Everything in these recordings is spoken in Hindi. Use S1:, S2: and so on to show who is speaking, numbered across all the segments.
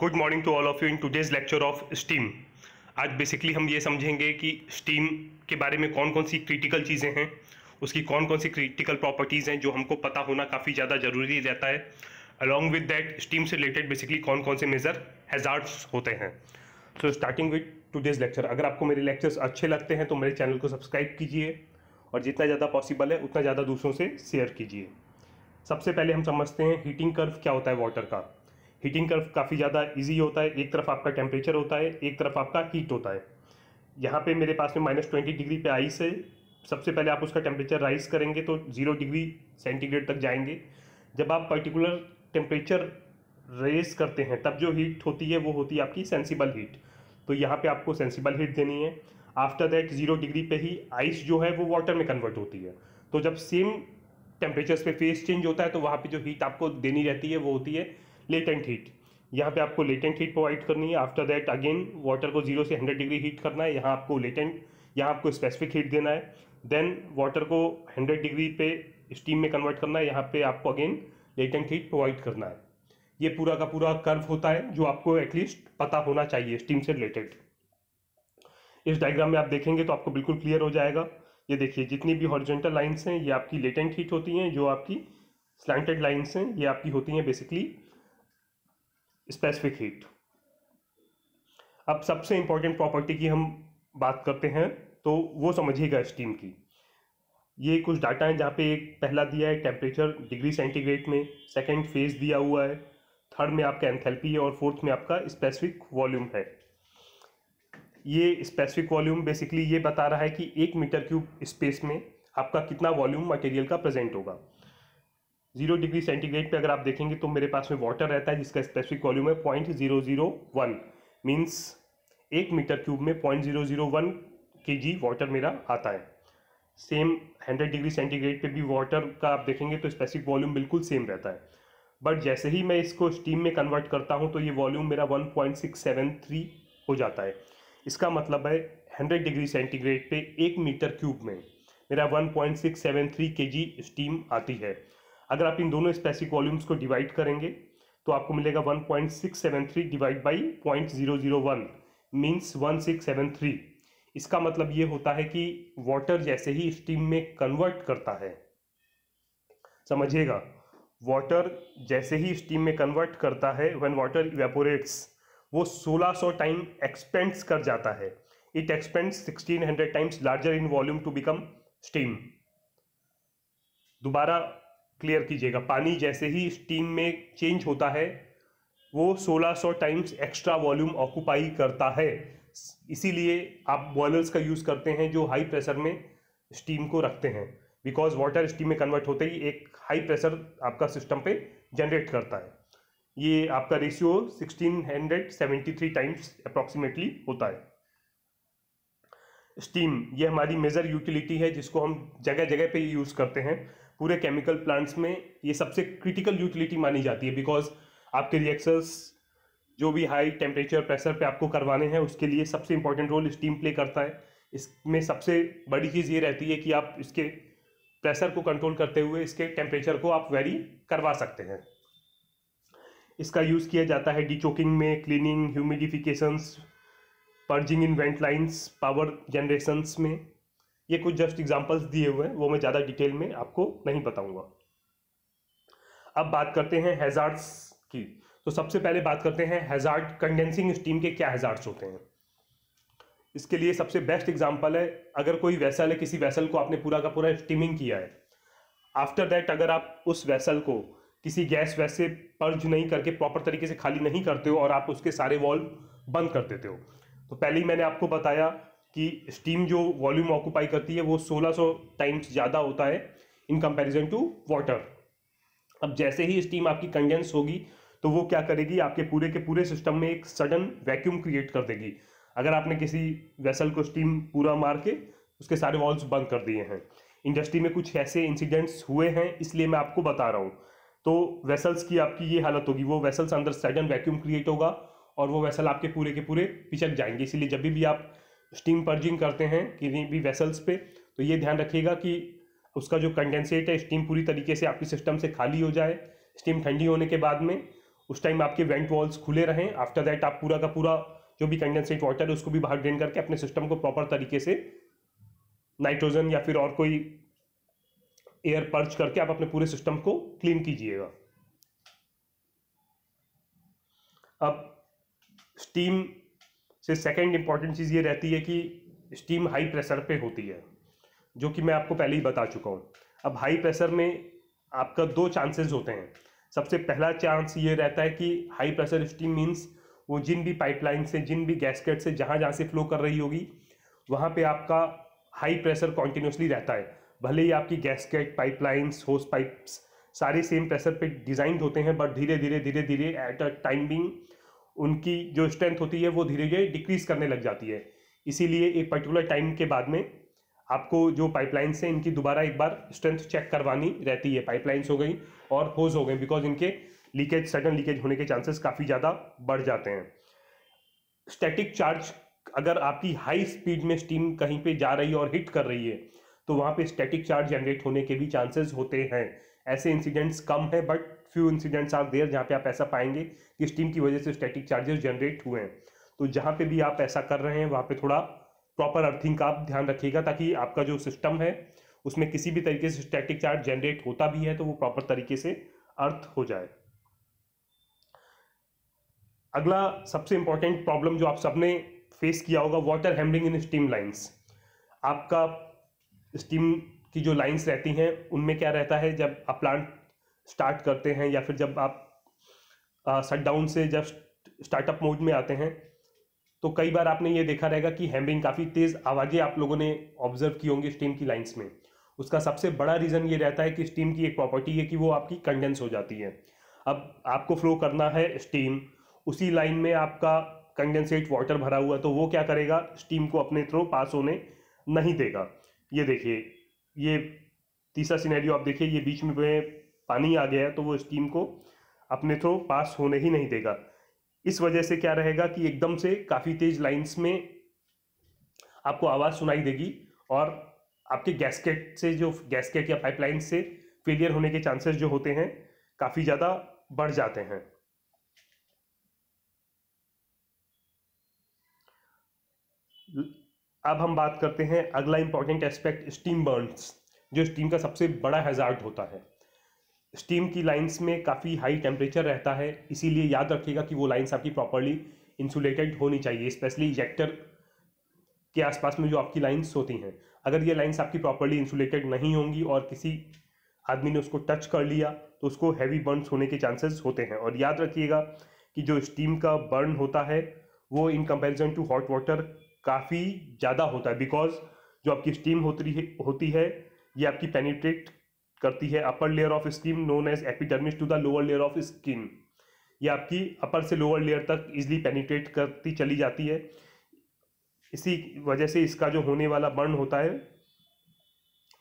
S1: good morning to all of you in today's lecture of steam आज बेसिकली हम ये समझेंगे कि स्टीम के बारे में कौन कौन सी क्रिटिकल चीज़ें हैं उसकी कौन कौन सी क्रिटिकल प्रॉपर्टीज़ हैं जो हमको पता होना काफ़ी ज़्यादा ज़रूरी रहता है अलॉन्ग विद डैट स्टीम से रिलेटेड बेसिकली कौन कौन से मेज़र हैज़ार्ड्स होते हैं so starting with today's lecture अगर आपको मेरे लेक्चर्स अच्छे लगते हैं तो मेरे चैनल को सब्सक्राइब कीजिए और जितना ज़्यादा पॉसिबल है उतना ज़्यादा दूसरों से शेयर कीजिए सबसे पहले हम समझते हैं हीटिंग कर्व क्या होता है वाटर का हीटिंग कर्व काफ़ी ज़्यादा इजी होता है एक तरफ आपका टेम्परेचर होता है एक तरफ आपका हीट होता है यहाँ पे मेरे पास में माइनस ट्वेंटी डिग्री पे आइस है सबसे पहले आप उसका टेम्परेचर राइज करेंगे तो ज़ीरो डिग्री सेंटीग्रेड तक जाएंगे जब आप पर्टिकुलर टेम्परेचर रेज करते हैं तब जो हीट होती है वो होती है आपकी सेंसिबल हीट तो यहाँ पर आपको सेंसिबल हीट देनी है आफ्टर दैट ज़ीरो डिग्री पे ही आइस जो है वो वाटर में कन्वर्ट होती है तो जब सेम टेम्परेचर्स पे फेस चेंज होता है तो वहाँ पे जो हीट आपको देनी रहती है वो होती है लेटेंट हीट यहाँ पे आपको लेटेंट हीट प्रोवाइड करनी है आफ्टर दैट अगेन वाटर को जीरो से हंड्रेड डिग्री हीट करना है यहाँ आपको लेटेंट यहाँ आपको स्पेसिफिक हीट देना है देन वाटर को हंड्रेड डिग्री पे स्टीम में कन्वर्ट करना है यहाँ पे आपको अगेन लेटेंट हीट प्रोवाइड करना है ये पूरा का पूरा कर्व होता है जो आपको एटलीस्ट पता होना चाहिए स्टीम से रिलेटेड इस डायग्राम में आप देखेंगे तो आपको बिल्कुल क्लियर हो जाएगा ये देखिए जितनी भी हॉरिजेंटल लाइन्स हैं ये आपकी लेटेंट हीट होती हैं जो आपकी स्लैंटेड लाइन्स हैं ये आपकी होती हैं बेसिकली स्पेसिफिक हीट अब सबसे इंपॉर्टेंट प्रॉपर्टी की हम बात करते हैं तो वो समझिएगा स्टीम की ये कुछ डाटा हैं जहाँ पे एक पहला दिया है टेम्परेचर डिग्री सेंटीग्रेड में सेकंड फेज दिया हुआ है थर्ड में आपका एंथैल्पी है और फोर्थ में आपका स्पेसिफिक वॉल्यूम है ये स्पेसिफिक वॉल्यूम बेसिकली ये बता रहा है कि एक मीटर क्यूब स्पेस में आपका कितना वॉल्यूम मटेरियल का प्रेजेंट होगा जीरो डिग्री सेंटीग्रेड पे अगर आप देखेंगे तो मेरे पास में वाटर रहता है जिसका स्पेसिफिक वॉल्यूम है point zero zero one means एक मीटर क्यूब में point zero zero one K G water मेरा आता है सेम हंड्रेड डिग्री सेंटीग्रेड पे भी वाटर का आप देखेंगे तो स्पेसिफिक वॉल्यूम बिल्कुल सेम रहता है बट जैसे ही मैं इसको स्टीम में कन्वर्ट करता हूँ तो ये वॉल्यूम मेरा थ्री हो जाता है इसका मतलब है हंड्रेड डिग्री सेंटीग्रेड पे एक मीटर क्यूब में मेरा के जी स्टीम आती है अगर आप इन दोनों स्पेसिफिक वॉल्यूम्स को डिवाइड करेंगे तो आपको मिलेगा 1.673 point six seven three divide by point zero zero one one means six seven three इसका मतलब ये होता है कि वाटर जैसे ही स्टीम में कन्वर्ट करता है समझिएगा वाटर जैसे ही स्टीम में कन्वर्ट करता है व्हेन वाटर इवेपोरेट्स वो 1600 टाइम एक्सपेंड्स कर जाता है it expands 1600 times larger in volume to become steam दोबारा क्लियर कीजिएगा पानी जैसे ही स्टीम में चेंज होता है वो 1600 टाइम्स एक्स्ट्रा वॉल्यूम ऑक्यूपाई करता है इसीलिए आप बॉयलर्स का यूज़ करते हैं जो हाई प्रेशर में स्टीम को रखते हैं बिकॉज वाटर स्टीम में कन्वर्ट होते ही एक हाई प्रेशर आपका सिस्टम पे जनरेट करता है ये आपका रेशियो 1673 टाइम्स अप्रॉक्सीमेटली होता है स्टीम ये हमारी मेजर यूटिलिटी है जिसको हम जगह जगह पे यूज़ करते हैं पूरे केमिकल प्लांट्स में ये सबसे क्रिटिकल यूटिलिटी मानी जाती है बिकॉज आपके रिएक्शंस जो भी हाई टेम्परेचर प्रेशर पे आपको करवाने हैं उसके लिए सबसे इंपॉर्टेंट रोल स्टीम प्ले करता है इसमें सबसे बड़ी चीज़ ये रहती है कि आप इसके प्रेशर को कंट्रोल करते हुए इसके टेम्परेचर को आप वेरी करवा सकते हैं इसका यूज़ किया जाता है डीचोकिंग में cleaning humidifications purging in vent lines power generations में ये कुछ जस्ट एग्जाम्पल्स दिए हुए हैं वो मैं ज़्यादा डिटेल में आपको नहीं बताऊंगा अब बात करते हैं हैज़ार्ड्स की तो सबसे पहले बात करते हैं हेजार्ड कंडेंसिंग स्टीम के क्या हैज़ार्ड्स होते हैं इसके लिए सबसे बेस्ट एग्जाम्पल है अगर कोई वैसल है किसी वैसल को आपने पूरा का पूरा स्टीमिंग किया है आफ्टर दैट अगर आप उस वैसल को किसी गैस वैसे पर्ज नहीं करके प्रॉपर तरीके से खाली नहीं करते हो और आप उसके सारे वॉल्व बंद कर देते हो तो पहले ही मैंने आपको बताया कि स्टीम जो वॉल्यूम ऑक्यूपाई करती है वो 1600 टाइम्स ज़्यादा होता है इन कंपैरिजन टू वाटर अब जैसे ही स्टीम आपकी कंडेंस होगी तो वो क्या करेगी आपके पूरे के पूरे सिस्टम में एक सडन वैक्यूम क्रिएट कर देगी अगर आपने किसी वेसल को स्टीम पूरा मार के उसके सारे वॉल्स बंद कर दिए हैं इंडस्ट्री में कुछ ऐसे इंसिडेंट्स हुए हैं इसलिए मैं आपको बता रहा हूँ तो वेसल्स की आपकी ये हालत होगी वो वेसल्स अंदर सडन वैक्यूम क्रिएट होगा और वो वेसल आपके पूरे के पूरे पिचक जाएंगे इसीलिए जब भी, भी आप स्टीम पर्जिंग करते हैं किसी भी वेसल्स पे तो ये ध्यान रखिएगा कि उसका जो कंडेंसेट है स्टीम पूरी तरीके से आपके सिस्टम से खाली हो जाए स्टीम ठंडी होने के बाद में उस टाइम आपके वेंट वॉल्स खुले रहें आफ्टर दैट आप पूरा का पूरा जो भी कंडेंसेट वाटर है उसको भी बाहर ड्रेन करके अपने सिस्टम को प्रॉपर तरीके से नाइट्रोजन या फिर और कोई एयर पर्च करके आप अपने पूरे सिस्टम को क्लीन कीजिएगा अब स्टीम से सेकेंड इंपॉर्टेंट चीज़ ये रहती है कि स्टीम हाई प्रेशर पे होती है जो कि मैं आपको पहले ही बता चुका हूँ अब हाई प्रेशर में आपका दो चांसेस होते हैं सबसे पहला चांस ये रहता है कि हाई प्रेशर स्टीम मीन्स वो जिन भी पाइपलाइन से जिन भी गैसकेट से जहाँ जहाँ से फ्लो कर रही होगी वहाँ पे आपका हाई प्रेशर कॉन्टीन्यूसली रहता है भले ही आपकी गैसकेट पाइपलाइंस होस पाइप्स सारे सेम प्रेशर पे डिजाइन होते हैं बट धीरे धीरे धीरे धीरे एट अ टाइम बिंग उनकी जो स्ट्रेंथ होती है वो धीरे धीरे डिक्रीज करने लग जाती है इसीलिए एक पर्टिकुलर टाइम के बाद में आपको जो पाइपलाइन से इनकी दोबारा एक बार स्ट्रेंथ चेक करवानी रहती है पाइपलाइंस हो गई और होज हो गई बिकॉज इनके लीकेज सडन लीकेज होने के चांसेस काफ़ी ज़्यादा बढ़ जाते हैं स्टैटिक चार्ज अगर आपकी हाई स्पीड में स्टीम कहीं पे जा रही है और हिट कर रही है तो वहाँ पे स्टैटिक चार्ज जनरेट होने के भी चांसेस होते हैं ऐसे इंसिडेंट्स कम है but few incidents are there जहाँ पे आप ऐसा पाएंगे कि स्टीम की वजह से स्टैटिक चार्जेस जनरेट हुए हैं तो जहाँ पे भी आप ऐसा कर रहे हैं वहाँ पे थोड़ा प्रॉपर अर्थिंग का आप ध्यान रखिएगा ताकि आपका जो सिस्टम है उसमें किसी भी तरीके से स्टैटिक चार्ज जनरेट होता भी है तो वो प्रॉपर तरीके से अर्थ हो जाए अगला सबसे इंपॉर्टेंट प्रॉब्लम जो आप सबने फेस किया होगा water hammering in steam lines आपका स्टीम की जो लाइन्स रहती हैं उनमें क्या रहता है जब आप प्लांट स्टार्ट करते हैं या फिर जब आप शटडाउन से जब स्टार्टअप मोड में आते हैं तो कई बार आपने ये देखा रहेगा कि हैमरिंग काफ़ी तेज़ आवाज़ें आप लोगों ने ऑब्जर्व की होंगी स्टीम की लाइंस में उसका सबसे बड़ा रीज़न ये रहता है कि स्टीम की एक प्रॉपर्टी है कि वो आपकी कंडेंस हो जाती है अब आपको फ्लो करना है स्टीम उसी लाइन में आपका कंडेंसेट वाटर भरा हुआ तो वो क्या करेगा स्टीम को अपने थ्रू पास होने नहीं देगा ये देखिए ये तीसरा सिनेरियो आप देखिए ये बीच में पानी आ गया है तो वो स्टीम को अपने थ्रो पास होने ही नहीं देगा इस वजह से क्या रहेगा कि एकदम से काफ़ी तेज लाइंस में आपको आवाज़ सुनाई देगी और आपके गैसकेट से जो गैसकेट या पाइपलाइन से फेलियर होने के चांसेस जो होते हैं काफ़ी ज़्यादा बढ़ जाते हैं अब हम बात करते हैं अगला इंपॉर्टेंट एस्पेक्ट स्टीम बर्न्स जो स्टीम का सबसे बड़ा हैजार्ड होता है स्टीम की लाइंस में काफ़ी हाई टेम्परेचर रहता है इसीलिए याद रखिएगा कि वो लाइंस आपकी प्रॉपरली इंसुलेटेड होनी चाहिए स्पेशली इजेक्टर के आसपास में जो आपकी लाइंस होती हैं अगर ये लाइंस आपकी प्रॉपरली इंसुलेटेड नहीं होंगी और किसी आदमी ने उसको टच कर लिया तो उसको हैवी बर्न होने के चांसेस होते हैं और याद रखिएगा कि जो स्टीम का बर्न होता है वो in comparison to hot water काफ़ी ज़्यादा होता है बिकॉज जो आपकी स्टीम होती है होती है ये आपकी पेनीट्रेट करती है upper layer of skin known as epidermis to the lower layer of skin ये आपकी अपर से लोअर लेयर तक इजिली पेनिट्रेट करती चली जाती है इसी वजह से इसका जो होने वाला बर्न होता है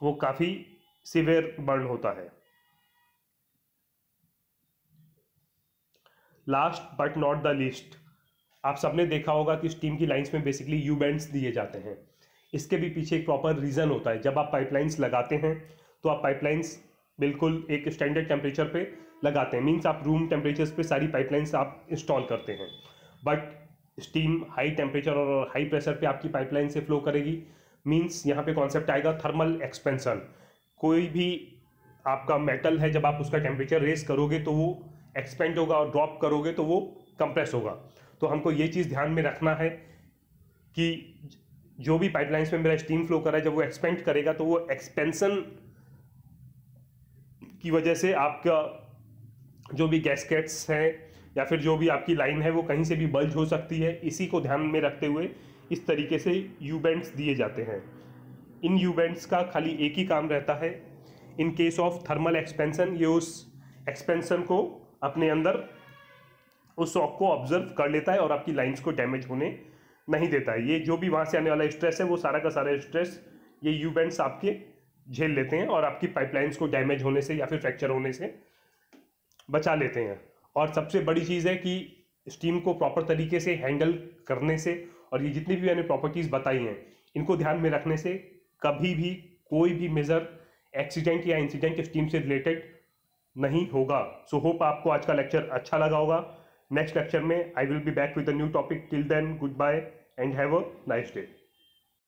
S1: वो काफ़ी सिवियर बर्न होता है last but not the least आप सबने देखा होगा कि स्टीम की लाइंस में बेसिकली यू बैंड्स दिए जाते हैं इसके भी पीछे एक प्रॉपर रीज़न होता है जब आप पाइपलाइंस लगाते हैं तो आप पाइपलाइंस बिल्कुल एक स्टैंडर्ड टेम्परेचर पे लगाते हैं मीन्स आप रूम टेम्परेचर पे सारी पाइपलाइंस आप इंस्टॉल करते हैं बट स्टीम हाई टेम्परेचर और हाई प्रेशर पे आपकी पाइपलाइन से फ्लो करेगी मीन्स यहाँ पे कॉन्सेप्ट आएगा थर्मल एक्सपेंसन कोई भी आपका मेटल है जब आप उसका टेम्परेचर रेस करोगे तो वो एक्सपेंड होगा और ड्रॉप करोगे तो वो कंप्रेस होगा तो हमको ये चीज़ ध्यान में रखना है कि जो भी पाइपलाइंस में मेरा स्टीम फ्लो कर रहा है जब वो एक्सपेंड करेगा तो वो एक्सपेंसन की वजह से आपका जो भी गैसकेट्स हैं या फिर जो भी आपकी लाइन है वो कहीं से भी बल्ज हो सकती है इसी को ध्यान में रखते हुए इस तरीके से यू बैंड्स दिए जाते हैं इन यू बैंड्स का खाली एक ही काम रहता है in case of thermal expansion ये उस एक्सपेंसन को अपने अंदर उस शॉक को ऑब्जर्व कर लेता है और आपकी लाइंस को डैमेज होने नहीं देता है ये जो भी वहाँ से आने वाला स्ट्रेस है वो सारा का सारा स्ट्रेस ये यू बैंड्स आपके झेल लेते हैं और आपकी पाइपलाइंस को डैमेज होने से या फिर फ्रैक्चर होने से बचा लेते हैं और सबसे बड़ी चीज़ है कि स्टीम को प्रॉपर तरीके से हैंडल करने से और ये जितनी भी मैंने प्रॉपर्टीज़ बताई हैं इनको ध्यान में रखने से कभी भी कोई भी मेज़र एक्सीडेंट या इंसिडेंट स्टीम से रिलेटेड नहीं होगा सो so, होप आपको आज का लेक्चर अच्छा लगा होगा नेक्स्ट लेक्चर में I will be back with a new topic till then goodbye and have a nice day